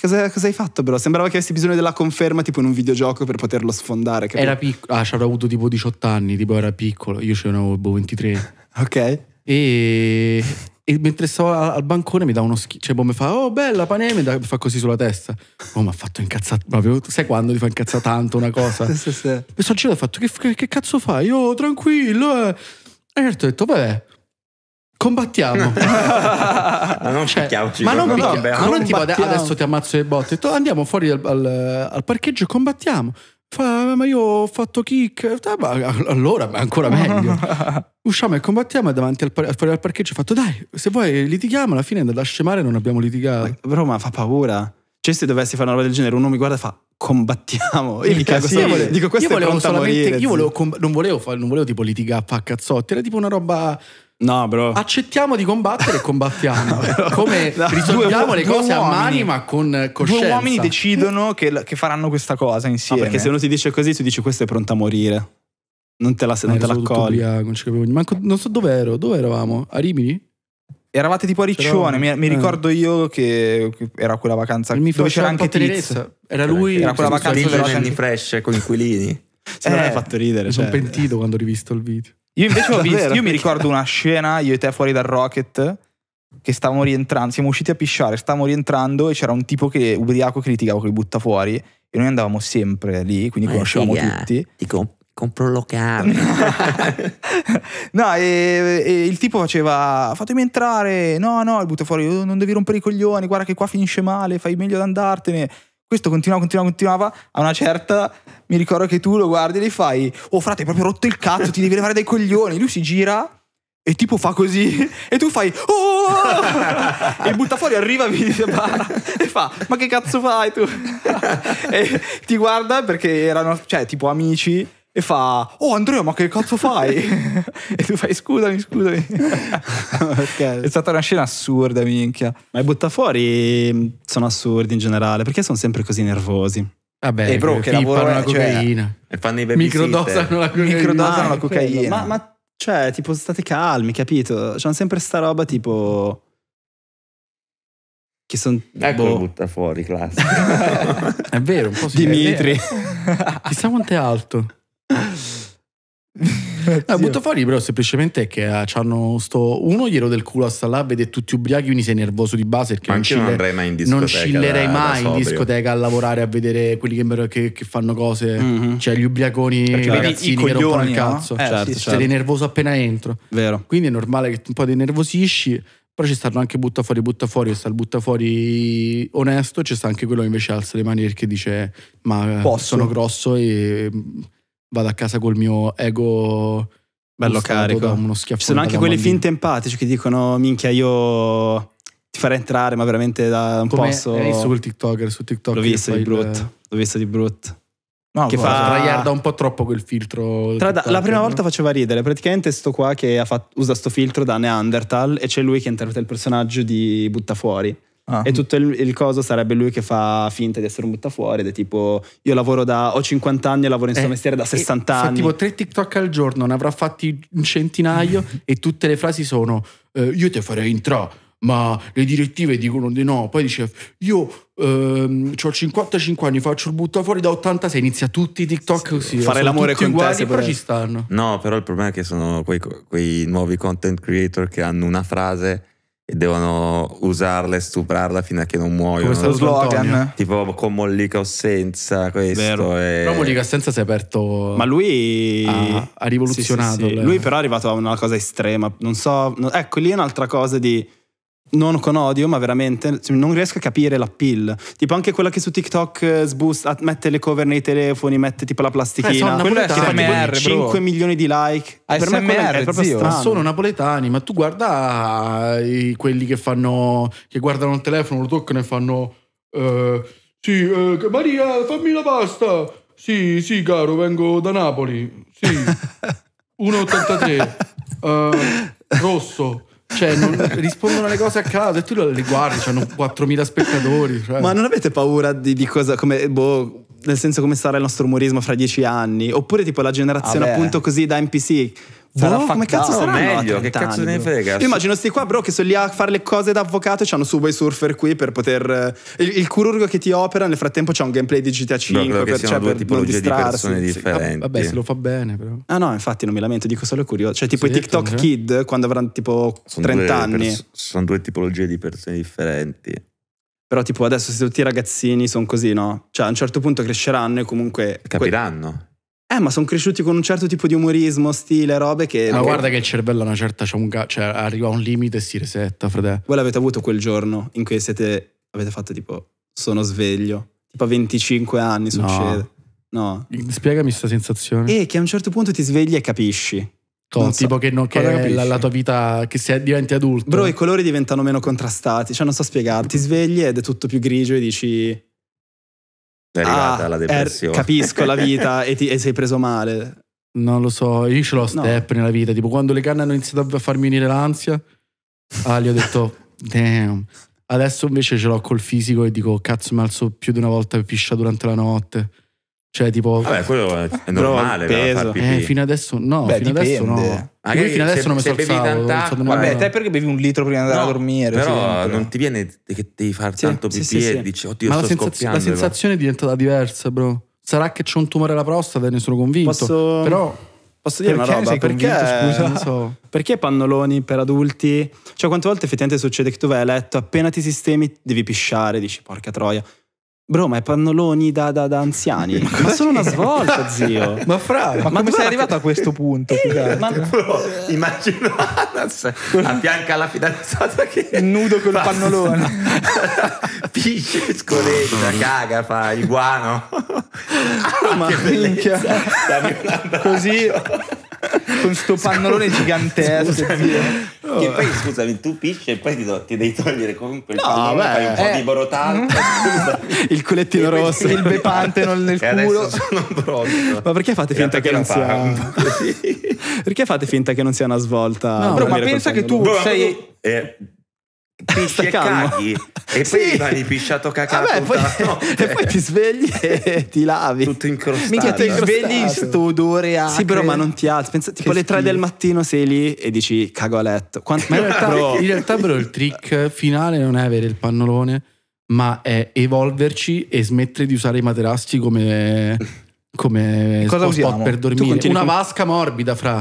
cosa, cosa, hai fatto, però? Sembrava che avessi bisogno della conferma, tipo in un videogioco, per poterlo sfondare. Capito? Era piccolo, ah, ci c'avrà avuto tipo 18 anni, tipo era piccolo, io ce ne avevo 23. Boh, ok. E e mentre stavo al, al bancone mi dà uno schifo. Cioè, boh, mi fa, oh, bella Panè, mi, fa così sulla testa. Oh, mi ha fatto incazzare. Proprio, sai quando ti fa incazzare tanto una cosa? sì, sì, sì. Mi sono girato e ho fatto, che, che, che, cazzo fai? Io, oh, tranquillo. Eh. E ho detto, vabbè. Combattiamo, ma non cioè, ma non, picchia- vabbè, ma non tipo adesso ti ammazzo le botte. Andiamo fuori al, al, al parcheggio e combattiamo. Fa, ma io ho fatto kick. Ah, allora, ancora meglio. Usciamo e combattiamo e davanti al, par- al parcheggio ho fatto dai, se vuoi litighiamo, alla fine da scemare non abbiamo litigato. Ma, bro, ma fa paura. Cioè, se dovessi fare una roba del genere, uno mi guarda e fa combattiamo. Io, dico, sì, io volevo, dico questo è pronto a morire. Io volevo, non, volevo, non volevo tipo litigare a fa cazzotti, era tipo una roba No, bro. Accettiamo di combattere e combattiamo. Come no, risolviamo due, le cose uomini, a mani, ma con eh, coscienza. Due uomini decidono che, che faranno questa cosa insieme. No, perché se uno ti dice così, tu dici questo è pronto a morire. Non te la, eh, non te la cogli. Non, Manco, non so dove ero. Dove eravamo? A Rimini? Eravate tipo a Riccione, mi, mi, eh. ricordo io che era quella vacanza mi dove c'era anche Tiz. Era lui, era quella vacanza degli anni fresh con i Quilini. Se eh, non l'hai fatto ridere. Mi cioè. sono pentito quando ho rivisto il video. Io invece ho visto, io mi ricordo una scena, io e te fuori dal Rocket, che stavamo rientrando, siamo usciti a pisciare, stavamo rientrando e c'era un tipo che ubriaco che litigava con il butta fuori e noi andavamo sempre lì, quindi Ma conoscevamo figa. tutti. Dico, compro un locale. no, e, e, il tipo faceva, fatemi entrare, no, no, il butta fuori, non devi rompere i coglioni, guarda che qua finisce male, fai meglio ad andartene. Questo continuava, continuava, continuava. A una certa, mi ricordo che tu lo guardi e gli fai: Oh, frate, hai proprio rotto il cazzo, ti devi levare dai coglioni. Lui si gira e tipo fa così. E tu fai: Oh! e butta fuori, arriva e fa: Ma che cazzo fai tu? e ti guarda perché erano, cioè, tipo amici e fa oh Andrea ma che cazzo fai e tu fai scusami scusami okay. è stata una scena assurda minchia ma i buttafuori mm, sono assurdi in generale perché sono sempre così nervosi Vabbè, eh, bro, che lavorano la cioè, cocaina cioè, e fanno i microdosano la cocaina microdosano la cocaina ma, ma cioè tipo state calmi capito c'è sempre sta roba tipo che sono ecco boh. butta classico è vero un po' Dimitri chissà quanto è alto eh, butto fuori però semplicemente che eh, hanno sto uno glielo del culo a sta là vede tutti ubriachi quindi sei nervoso di base perché Ma non, non andrei mai in discoteca non chillerei mai da in discoteca a lavorare a vedere quelli che, che, che fanno cose mm-hmm. cioè gli ubriaconi perché ragazzini i coglioni, che rompono il cazzo no? eh, certo, sì, certo. sei nervoso appena entro Vero. quindi è normale che un po' ti nervosisci però ci stanno anche butta fuori, butta fuori, sta il butta fuori onesto, c'è sta anche quello che invece alza le mani perché dice ma eh, Posso. sono grosso e mm, vado a casa col mio ego bello carico. Uno Ci sono anche quelli finti empatici che dicono minchia io ti farei entrare ma veramente da un Come posto. Hai visto quel TikToker su TikTok? L'ho visto di brutto, il... l'ho visto di brutto. No, che guarda, fa raiarda un po' troppo quel filtro. Tra, TikTok, la prima no? volta faceva ridere, praticamente sto qua che fatto, usa sto filtro da Neanderthal e c'è lui che interpreta il personaggio di Butta fuori. Ah. E tutto il, il, coso sarebbe lui che fa finta di essere un buttafuori ed è tipo io lavoro da ho 50 anni e lavoro in questo eh, mestiere da 60 anni. Fa tipo tre TikTok al giorno, ne avrà fatti un centinaio e tutte le frasi sono eh, io ti farei entrare ma le direttive dicono di no. Poi dice: Io ehm, ho 55 anni, faccio il butta fuori da 86. Inizia tutti i TikTok sì, così. Fare l'amore con uguali, te, però ci stanno. No, però il problema è che sono quei, quei, nuovi content creator che hanno una frase e devono usarla e stuprarla fino a che non muoiono. Questo slogan. Tipo con Mollica o senza questo. È... Però Mollica senza si è aperto. Ma lui ha, ha rivoluzionato. Sì, sì, sì. Lui però è arrivato a una cosa estrema. Non so. Ecco, lì è un'altra cosa di non con odio, ma veramente cioè, non riesco a capire l'appeal. Tipo anche quella che su TikTok eh, sbusta, mette le cover nei telefoni, mette tipo la plastichina. Eh, quella è SMR, 5 bro. milioni di like. ASMR, ah, per me SMR, è proprio zio. strano. Ma sono napoletani, ma tu guarda eh, quelli che fanno che guardano il telefono, lo toccano e fanno eh, sì, eh, Maria, fammi la pasta. Sì, sì, caro, vengo da Napoli. Sì. 1.83 uh, eh, rosso cioè, non, rispondono alle cose a caso e tu le guardi, cioè, hanno 4.000 spettatori. Cioè. Ma non avete paura di, di cosa, come, boh, nel senso come sarà il nostro umorismo fra dieci anni? Oppure tipo la generazione ah appunto così da NPC Sarà boh, come cazzo sarà? meglio, che cazzo anni, ne frega? Io immagino sti qua, bro, che sono lì a fare le cose da avvocato e c'hanno Subway Surfer qui per poter... Eh, il, il chirurgo che ti opera nel frattempo c'ha un gameplay di GTA 5 bro, per, cioè, per non distrarsi. Di differenti. Vabbè, se lo fa bene, però. Ah no, infatti non mi lamento, dico solo curioso. Cioè, tipo sì, i TikTok sì. Kid, quando avranno tipo sono 30 anni. Pers- sono due tipologie di persone differenti. Però tipo adesso se tutti i ragazzini sono così, no? Cioè, a un certo punto cresceranno e comunque... Capiranno. Que- eh, ma sono cresciuti con un certo tipo di umorismo, stile, robe che. Ma ah, guarda che il cervello a una certa. Un ga- cioè, arriva a un limite e si resetta, frate. Voi l'avete avuto quel giorno in cui siete. Avete fatto tipo. Sono sveglio. Tipo a 25 anni succede. No. no. Spiegami questa sensazione. E che a un certo punto ti svegli e capisci. Con, non so, tipo che, non, che la, la, tua vita che se diventi adulto. Bro, i colori diventano meno contrastati. Cioè, non so spiegarti. Ti svegli ed è tutto più grigio e dici è arrivata ah, la eh, depressione. Er, capisco la vita e, ti, e sei preso male. Non lo so, io ce l'ho step no. nella vita. Tipo, quando le canne hanno iniziato a farmi venire l'ansia, ah, gli ho detto, damn. Adesso invece ce l'ho col fisico e dico, cazzo, mi alzo più di una volta e piscia durante la notte. Cioè, tipo. Vabbè, quello è normale. peso. Eh, fino adesso no, Beh, fino adesso no. Magari ah, Io fino adesso se- non mi se bevi forzavo, Vabbè, te perché bevi un litro prima di andare a dormire? Però sempre? non ti viene che devi fare Sì, tanto pipì sì, e sì. dici, oddio, Ma la, sto sensaz- scoppiando. la sensazione è diventata diversa, bro. Sarà che c'è un tumore alla prostata, ne sono convinto. Posso- Però Posso dire Perché una roba? sei Perché, scusa? Ehm, non so. perché pannoloni per adulti? Cioè, quante volte effettivamente succede che tu vai a letto, appena ti sistemi, devi pisciare, dici porca troia. Bro, ma è pannoloni da, da, da anziani. ma, ma sono una svolta, zio. ma fra, ma, ma come sei arrivato che... a questo punto? ma... immagino Anas a fianco alla fidanzata che... Nudo col passa. pannolone. Pisce, scoletta, caga, fa iguano. guano. ma ah, che minchia. Così con sto pannolone gigantesco. Scusami. Che poi scusami, tu pisci e poi ti, do, ti devi togliere comunque il no, pannolone, fai un po' eh. di borotalto. il colettino rosso, il bepante nel e culo. Sono Ma perché fate finta che non sia Perché fate finta che non sia una svolta? No, però ma pensa che tu sei eh, pisci e caghi e sì. prima hai pisciato cacato poi, e poi ti svegli e ti lavi tutto incrostato mica ti svegli in questo odore acre sì però ma non ti alzi Pensa, tipo le 3 del mattino sei lì e dici cago a letto Quanto, ma in, realtà, bro. in realtà bro il trick finale non è avere il pannolone ma è evolverci e smettere di usare i materassi come come Cosa spot usiamo? per dormire una con... vasca morbida fra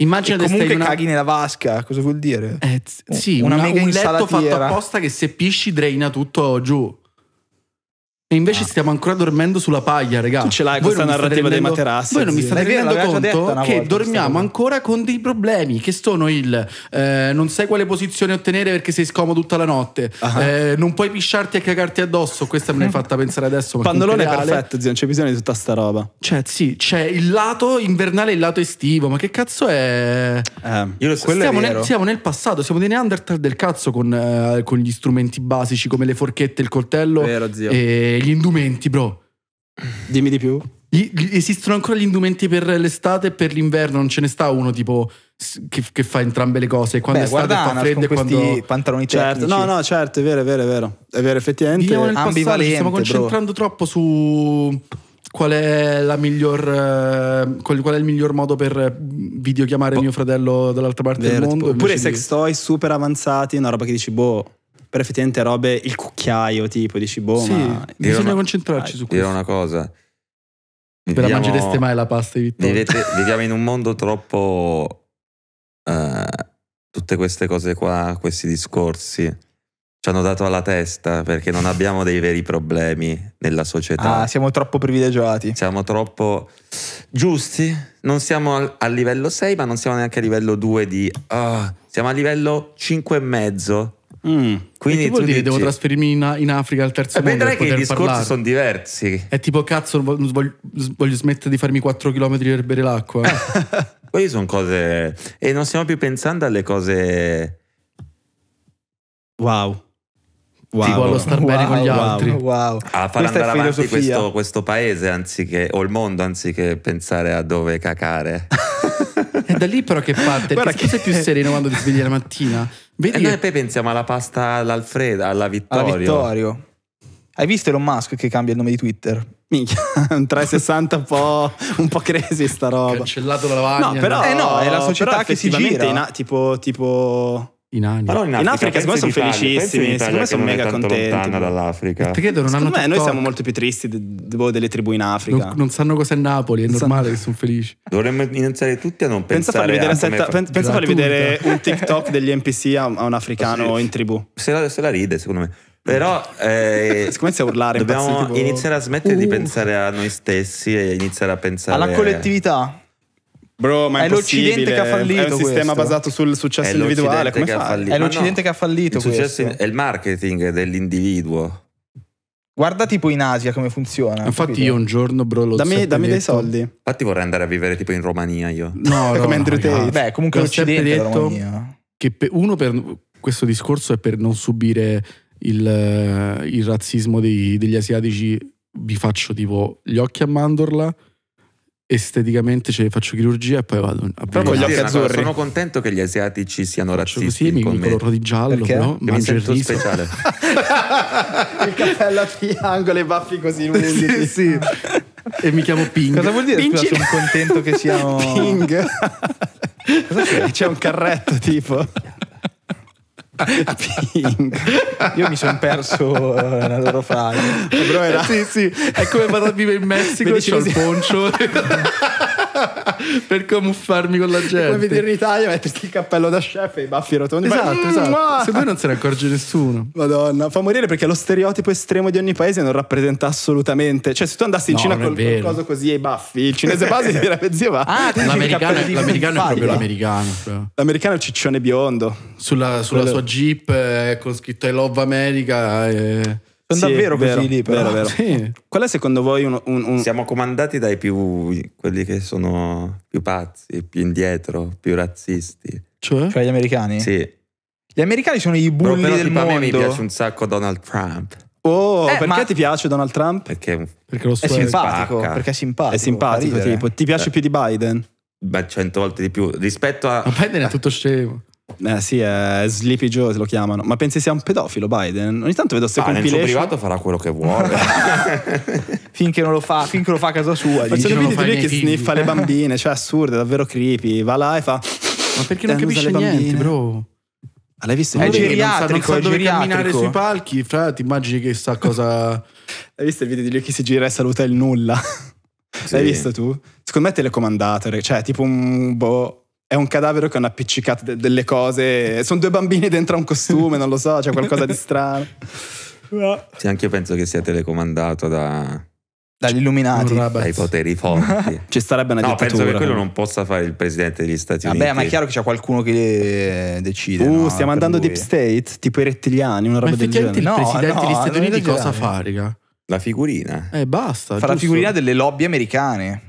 Immagina e comunque una... caghi nella vasca, cosa vuol dire? Eh, sì, una, una mega un letto fatto apposta che se pisci drena tutto giù. E invece ah. stiamo ancora dormendo sulla paglia, ragazzi. Tu ce l'hai Voi questa narrativa rendendo, dei materassi. Voi non mi state rendendo conto che dormiamo ancora con dei problemi, che sono il eh, non sai quale posizione ottenere perché sei scomodo tutta la notte, uh-huh. eh, non puoi pisciarti e cagarti addosso, questa me l'hai fatta pensare adesso. Pannolone perfetto, zio, non c'è bisogno di tutta sta roba. Cioè, sì, c'è il lato invernale e il lato estivo, ma che cazzo è? Eh, io lo so, siamo, nel, siamo nel passato, siamo dei Neanderthal del cazzo con, eh, con, gli strumenti basici come le forchette, il coltello vero, zio. e gli indumenti, bro. Dimmi di più. Gli, gli, esistono ancora gli indumenti per l'estate e per l'inverno, non ce ne sta uno tipo che, che fa entrambe le cose. Quando Beh, è estate fa freddo e quando... pantaloni certo. Tecnici. No, no, certo, è vero, è vero, è vero. È vero, effettivamente Viviamo nel ambivalente, ci stiamo concentrando bro. troppo su qual è, la miglior, eh, qual è il miglior modo per videochiamare boh. mio fratello dall'altra parte Verde, del mondo. Oppure di... sex toy super avanzati, una roba che dici boh però effettivamente robe, il cucchiaio tipo, dici boh, sì, ma... Bisogna una, concentrarci su ah, questo. Dire una cosa. Ve la mangereste mai la pasta di Vittorio? Vivete, viviamo in un mondo troppo... Uh, tutte queste cose qua, questi discorsi ci hanno dato alla testa perché non abbiamo dei veri problemi nella società. Ah, siamo troppo privilegiati. Siamo troppo giusti. Non siamo al, livello 6, ma non siamo neanche a livello 2 di... Uh, siamo a livello 5 e mezzo Mm. Quindi che vuol dire dici? devo trasferirmi in, in, Africa al terzo eh, mondo? Vedrai che i discorsi parlare. sono diversi. È tipo cazzo, voglio, voglio smettere di farmi 4 km per bere l'acqua. Quelle sono cose. E non stiamo più pensando alle cose. Wow. Wow. Tipo allo star bene wow, con gli wow, altri. Wow. A far Questa andare avanti questo, questo paese anziché, o il mondo anziché pensare a dove cacare. È da lì però che parte. Guarda che sei più sereno quando ti svegli la mattina. Vedi e che... noi poi pensiamo alla pasta all'Alfreda, alla Vittorio. Alla Vittorio. Hai visto Elon Musk che cambia il nome di Twitter? Minchia, un 360 un po', un po' crazy sta roba. Cancellato la lavagna. No, però no. Eh no, è la società che si gira. tipo, tipo in, in, Africa, in Africa secondo me sono felicissimi, secondo me sono mega contenti. dall'Africa. Perché non secondo hanno me noi siamo molto più tristi de, de, de, delle tribù in Africa. Non, non sanno cos'è Napoli, è normale sanno. che sono felici. Dovremmo iniziare tutti a non pensare. pensa a Farli vedere setta, pensa, pensa farli vedere un TikTok degli NPC a, a un africano sì. in tribù. Se la, se la ride, secondo me. Però eh, siccome a urlare dobbiamo tipo... iniziare a smettere uh. di pensare a noi stessi e iniziare a pensare alla collettività. Bro, ma è, è l'Occidente che ha fallito. È un sistema questo. basato sul successo è individuale. Come fa? È l'Occidente no, che ha fallito. Il è il marketing dell'individuo. Guarda tipo in Asia come funziona. Infatti capito? io un giorno bro lo dammi, dammi dei soldi. Infatti vorrei andare a vivere tipo in Romania io. No, no come Andrew no, Tate. Beh, comunque l'Occidente detto che per, uno per questo discorso è per non subire il, eh, il razzismo dei, degli asiatici vi faccio tipo gli occhi a mandorla esteticamente cioè, faccio chirurgia e poi vado a Però con gli azzurri. Sono contento che gli asiatici siano faccio razzisti. Sì, con mi coloro di giallo, Perché? però Perché mangio mi il riso. speciale. il cappello a triangolo e i baffi così lunghi. sì, sì. e mi chiamo Ping. Cosa vuol dire? Scusa, sono contento che siamo Ping. C'è un carretto tipo a Pink. Io mi sono perso eh, la loro frase. Però era... Sì, sì, è come vado a vivere in Messico, c'ho il poncio. per camuffarmi con la gente. Come vedere in Italia, metterti il cappello da chef e i baffi rotondi. Esatto, Ma, esatto. Se poi non se ne accorge nessuno. Madonna, fa morire perché lo stereotipo estremo di ogni paese non rappresenta assolutamente. Cioè, se tu andassi in no, Cina con qualcosa così e i baffi, il cinese base ti direbbe zio va. Ah, l'americano, è, l'americano è proprio l'americano. Proprio. L'americano è il ciccione biondo. Sulla, sulla sua jeep eh, con scritto I love America. Eh. Sono sì, davvero vero, così lì, però. Vero, vero. Sì. Qual è secondo voi un, un, un, Siamo comandati dai più... quelli che sono più pazzi, più indietro, più razzisti. Cioè? Cioè gli americani? Sì. Gli americani sono i bulli però, però, del mondo. A me mi piace un sacco Donald Trump. Oh, eh, perché ma... ti piace Donald Trump? Perché, perché lo è simpatico, spacca. perché è simpatico. È simpatico, tipo. Ti piace eh. più di Biden? Beh, cento volte di più. Rispetto a... Ma Biden è tutto scemo. Eh sì, è Sleepy Joe lo chiamano. Ma pensi sia un pedofilo Biden? Ogni tanto vedo se ah, compilation. Nel suo privato farà quello che vuole. finché non lo fa, finché lo fa a casa sua. Ma c'è sono video di lui che sniffa le bambine, cioè assurdo, è davvero creepy. Va là e fa... Ma perché non capisce niente, bambine. bro? Ma ah, l'hai visto? È no, geriatrico, non sa, non sa dove camminare sui palchi, fra ti immagini che sta cosa... Hai visto il video di lui che si gira e saluta il nulla? Sì. L'hai visto tu? Secondo me è telecomandato, cioè tipo un boh è un cadavere con appiccicate de- delle cose. Sono due bambini dentro un costume, non lo so, c'è qualcosa di strano. Sì, anche io penso che sia telecomandato da... Dagli illuminati. Dai poteri forti. Ci starebbe una dittatura. No, penso che quello non possa fare il presidente degli Stati Vabbè, Uniti. Vabbè, ma è chiaro che c'è qualcuno che eh, decide. Uh, no, stiamo andando lui. deep state, tipo i rettiliani, una roba ma del genere. No, il presidente degli Stati Uniti cosa fa, raga? La figurina. Eh, basta. Fa giusto. la figurina delle lobby americane.